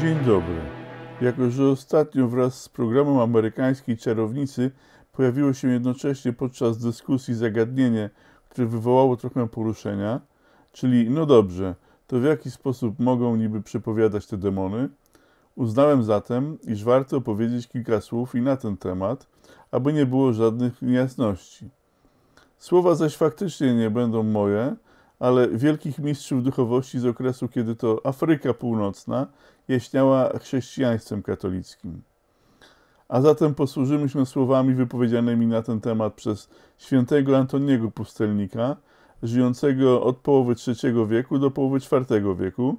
Dzień dobry. Jak już ostatnio wraz z programem amerykańskiej czarownicy pojawiło się jednocześnie podczas dyskusji zagadnienie, które wywołało trochę poruszenia, czyli no dobrze, to w jaki sposób mogą niby przepowiadać te demony? Uznałem zatem, iż warto powiedzieć kilka słów i na ten temat, aby nie było żadnych niejasności. Słowa zaś faktycznie nie będą moje, ale wielkich mistrzów duchowości z okresu, kiedy to Afryka Północna jaśniała chrześcijaństwem katolickim. A zatem posłużymy się słowami wypowiedzianymi na ten temat przez świętego Antoniego Pustelnika, żyjącego od połowy III wieku do połowy IV wieku,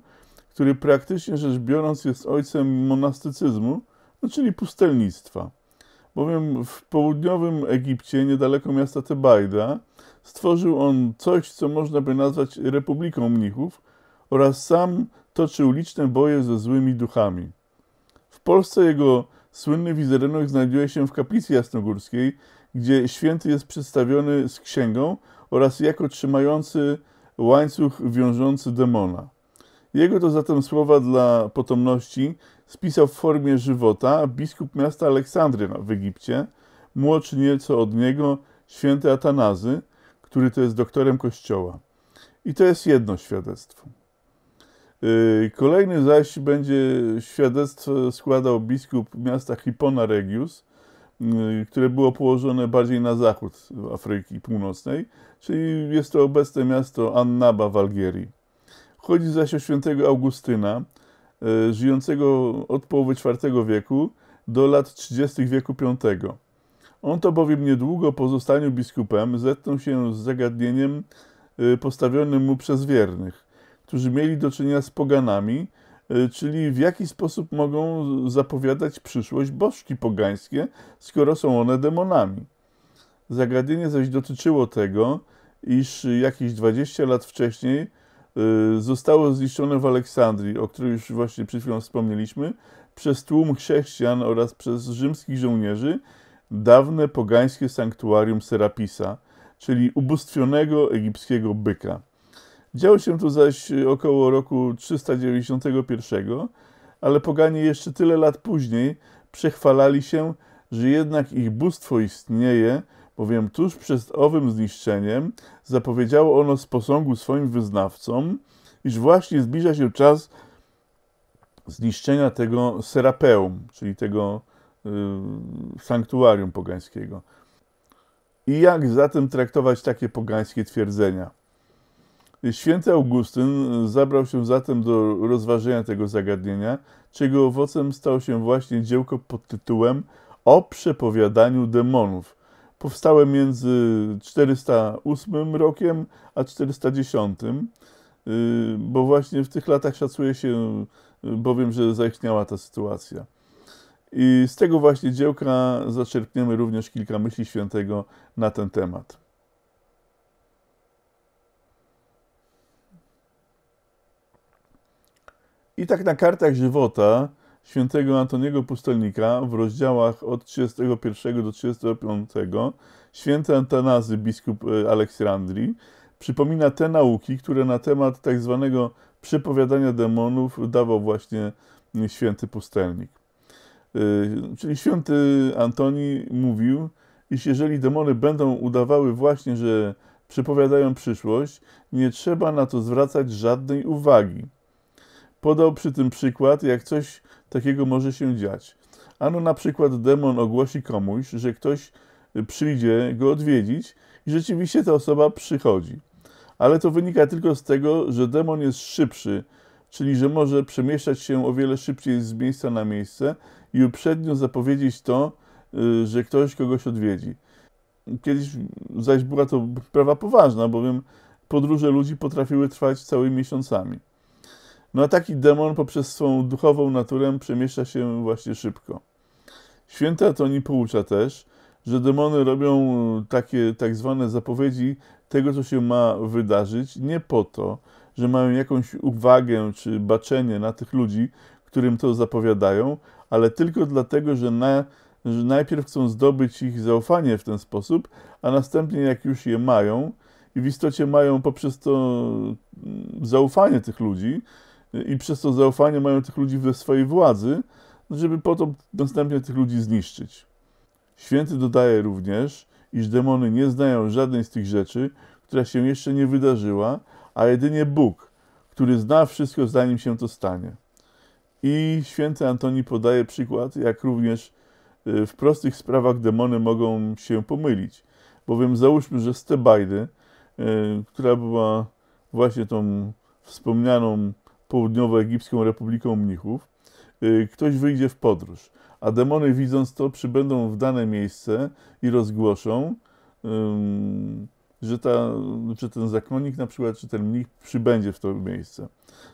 który praktycznie rzecz biorąc jest ojcem monastycyzmu, no czyli pustelnictwa bowiem w południowym Egipcie, niedaleko miasta Tebaida, stworzył on coś, co można by nazwać Republiką Mnichów oraz sam toczył liczne boje ze złymi duchami. W Polsce jego słynny wizerunek znajduje się w kaplicy jasnogórskiej, gdzie święty jest przedstawiony z księgą oraz jako trzymający łańcuch wiążący demona. Jego to zatem słowa dla potomności spisał w formie żywota biskup miasta Aleksandryna w Egipcie, młodszy nieco od niego święty Atanazy, który to jest doktorem kościoła. I to jest jedno świadectwo. Y, kolejny zaś będzie świadectwo składał biskup miasta Hipona Regius, y, które było położone bardziej na zachód Afryki Północnej, czyli jest to obecne miasto Annaba w Algierii. Chodzi zaś o świętego Augustyna, e, żyjącego od połowy IV wieku do lat 30 wieku V. On to bowiem niedługo po zostaniu biskupem zetknął się z zagadnieniem e, postawionym mu przez wiernych, którzy mieli do czynienia z poganami, e, czyli w jaki sposób mogą zapowiadać przyszłość bożki pogańskie, skoro są one demonami. Zagadnienie zaś dotyczyło tego, iż jakieś 20 lat wcześniej Y, zostało zniszczone w Aleksandrii, o której już właśnie przed chwilą wspomnieliśmy, przez tłum chrześcijan oraz przez rzymskich żołnierzy dawne pogańskie sanktuarium Serapisa, czyli ubóstwionego egipskiego byka. Działo się to zaś około roku 391, ale poganie jeszcze tyle lat później przechwalali się, że jednak ich bóstwo istnieje, bowiem tuż przed owym zniszczeniem zapowiedziało ono z posągu swoim wyznawcom, iż właśnie zbliża się czas zniszczenia tego serapeum, czyli tego y, sanktuarium pogańskiego. I jak zatem traktować takie pogańskie twierdzenia? Święty Augustyn zabrał się zatem do rozważenia tego zagadnienia, czego owocem stało się właśnie dziełko pod tytułem O przepowiadaniu demonów, powstałe między 408 rokiem a 410, y, bo właśnie w tych latach szacuje się bowiem, że zaistniała ta sytuacja. I z tego właśnie dziełka zaczerpniemy również kilka myśli świętego na ten temat. I tak na kartach żywota świętego Antoniego Pustelnika w rozdziałach od 31 do 35, święty Antanazy, biskup e, Aleksandrii, przypomina te nauki, które na temat tak zwanego przepowiadania demonów dawał właśnie święty pustelnik. E, czyli święty Antoni mówił, iż jeżeli demony będą udawały właśnie, że przepowiadają przyszłość, nie trzeba na to zwracać żadnej uwagi. Podał przy tym przykład, jak coś takiego może się dziać. Ano na przykład demon ogłosi komuś, że ktoś y, przyjdzie go odwiedzić i rzeczywiście ta osoba przychodzi. Ale to wynika tylko z tego, że demon jest szybszy, czyli że może przemieszczać się o wiele szybciej z miejsca na miejsce i uprzednio zapowiedzieć to, y, że ktoś kogoś odwiedzi. Kiedyś zaś była to sprawa poważna, bowiem podróże ludzi potrafiły trwać całymi miesiącami. No taki demon poprzez swą duchową naturę przemieszcza się właśnie szybko. to nie poucza też, że demony robią takie tak zwane zapowiedzi tego, co się ma wydarzyć, nie po to, że mają jakąś uwagę czy baczenie na tych ludzi, którym to zapowiadają, ale tylko dlatego, że, na, że najpierw chcą zdobyć ich zaufanie w ten sposób, a następnie jak już je mają i w istocie mają poprzez to mm, zaufanie tych ludzi, i przez to zaufanie mają tych ludzi we swojej władzy, żeby potem następnie tych ludzi zniszczyć. Święty dodaje również, iż demony nie znają żadnej z tych rzeczy, która się jeszcze nie wydarzyła, a jedynie Bóg, który zna wszystko, zanim się to stanie. I święty Antoni podaje przykład, jak również y, w prostych sprawach demony mogą się pomylić. Bowiem załóżmy, że Stebajdy, y, która była właśnie tą wspomnianą południowoegipską republiką mnichów, y, ktoś wyjdzie w podróż, a demony widząc to przybędą w dane miejsce i rozgłoszą, że, ta, że ten zakonnik na przykład, czy ten mnich przybędzie w to miejsce.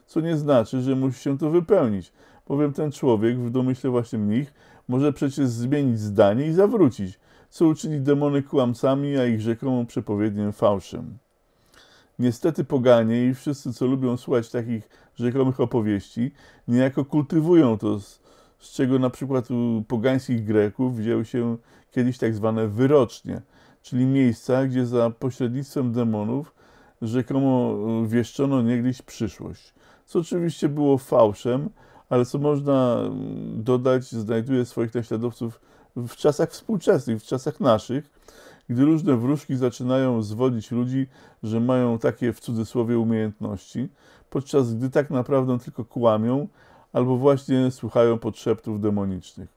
Co nie znaczy, że musi się to wypełnić, bowiem ten człowiek, w domyśle właśnie mnich, może przecież zmienić zdanie i zawrócić, co uczyni demony kłamcami, a ich rzekomo przepowiedniem fałszem. Niestety poganie i wszyscy, co lubią słuchać takich rzekomych opowieści, niejako kultywują to, z, czego na przykład u pogańskich Greków wzięły się kiedyś tak zwane wyrocznie, czyli miejsca, gdzie za pośrednictwem demonów rzekomo e, wieszczono niegdyś przyszłość. Co oczywiście było fałszem, ale co można dodać, znajduje swoich naśladowców w czasach współczesnych, w czasach naszych gdy różne wróżki zaczynają zwodzić ludzi, że mają takie w cudzysłowie umiejętności, podczas gdy tak naprawdę tylko kłamią albo właśnie słuchają podszeptów demonicznych.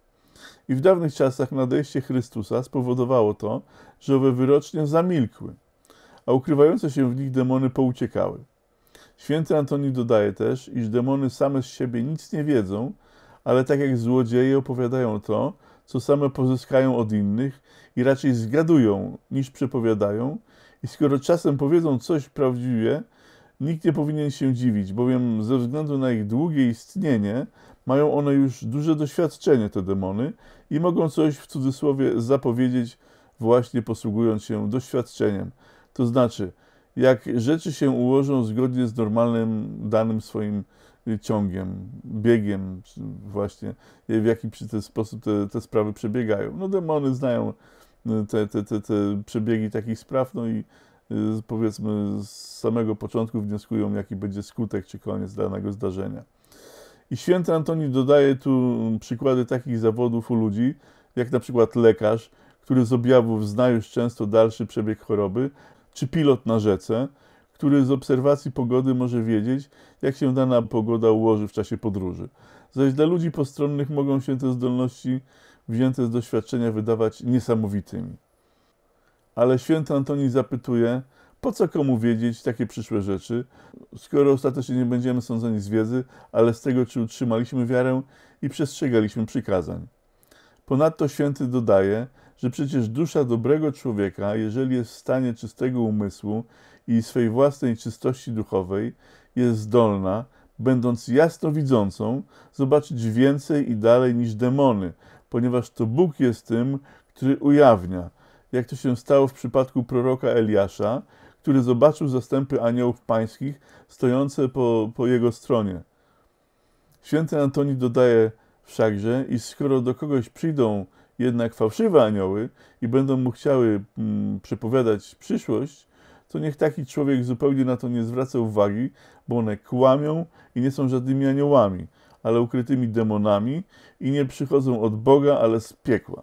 I w dawnych czasach nadejście Chrystusa spowodowało to, że owe wyrocznie zamilkły, a ukrywające się w nich demony pouciekały. Święty Antoni dodaje też, iż demony same z siebie nic nie wiedzą, ale tak jak złodzieje opowiadają to, co same pozyskają od innych i raczej zgadują niż przepowiadają. I skoro czasem powiedzą coś prawdziwie, nikt nie powinien się dziwić, bowiem ze względu na ich długie istnienie mają one już duże doświadczenie, te demony, i mogą coś w cudzysłowie zapowiedzieć, właśnie posługując się doświadczeniem. To znaczy, jak rzeczy się ułożą zgodnie z normalnym danym swoim ciągiem, biegiem właśnie, w jaki sposób te, te sprawy przebiegają. No demony znają y, te, te, te, te przebiegi takich spraw, no i y, powiedzmy z samego początku wnioskują, jaki będzie skutek czy koniec danego zdarzenia. I święty Antoni dodaje tu przykłady takich zawodów u ludzi, jak na przykład lekarz, który z objawów zna już często dalszy przebieg choroby, czy pilot na rzece, który z obserwacji pogody może wiedzieć, jak się dana pogoda ułoży w czasie podróży. Zaś dla ludzi postronnych mogą się te zdolności wzięte z doświadczenia wydawać niesamowitymi. Ale święty Antoni zapytuje, po co komu wiedzieć takie przyszłe rzeczy, skoro ostatecznie nie będziemy sądzeni z wiedzy, ale z tego, czy utrzymaliśmy wiarę i przestrzegaliśmy przykazań. Ponadto święty dodaje, że przecież dusza dobrego człowieka, jeżeli jest w stanie czystego umysłu i swej własnej czystości duchowej, jest zdolna, będąc jasnowidzącą, zobaczyć więcej i dalej niż demony, ponieważ to Bóg jest tym, który ujawnia, jak to się stało w przypadku proroka Eliasza, który zobaczył zastępy aniołów pańskich stojące po, po jego stronie. Święty Antoni dodaje wszakże, i skoro do kogoś przyjdą jednak fałszywe anioły i będą mu chciały mm, przepowiadać przyszłość, to niech taki człowiek zupełnie na to nie zwraca uwagi, bo one kłamią i nie są żadnymi aniołami, ale ukrytymi demonami i nie przychodzą od Boga, ale z piekła.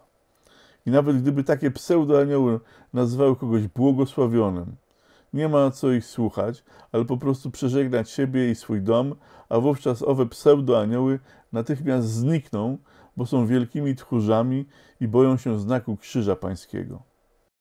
I nawet gdyby takie pseudoanioły nazywały kogoś błogosławionym, nie ma co ich słuchać, ale po prostu przeżegnać siebie i swój dom, a wówczas owe pseudoanioły natychmiast znikną, bo są wielkimi tchórzami i boją się znaku krzyża pańskiego.